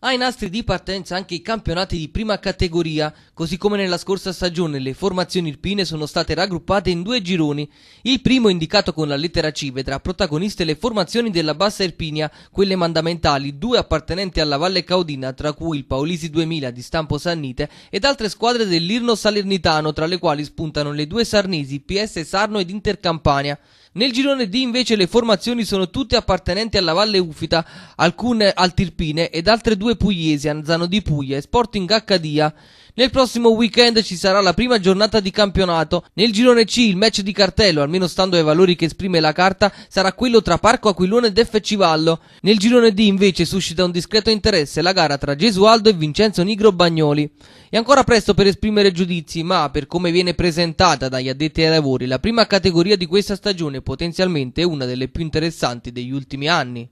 ai nastri di partenza anche i campionati di prima categoria, così come nella scorsa stagione le formazioni irpine sono state raggruppate in due gironi, il primo indicato con la lettera C vedrà protagoniste le formazioni della bassa Irpinia, quelle mandamentali, due appartenenti alla Valle Caudina, tra cui il Paolisi 2000 di Stampo Sannite ed altre squadre dell'Irno Salernitano, tra le quali spuntano le due Sarnesi, PS Sarno ed Intercampania. Nel girone D invece le formazioni sono tutte appartenenti alla Valle Ufita, alcune al Tirpine ed altre due pugliesi, Anzano di Puglia e Sporting Accadia. Nel prossimo weekend ci sarà la prima giornata di campionato. Nel girone C il match di cartello, almeno stando ai valori che esprime la carta, sarà quello tra Parco Aquilone ed FC Vallo. Nel girone D invece suscita un discreto interesse la gara tra Gesualdo e Vincenzo Nigro Bagnoli. È ancora presto per esprimere giudizi, ma per come viene presentata dagli addetti ai lavori, la prima categoria di questa stagione è potenzialmente una delle più interessanti degli ultimi anni.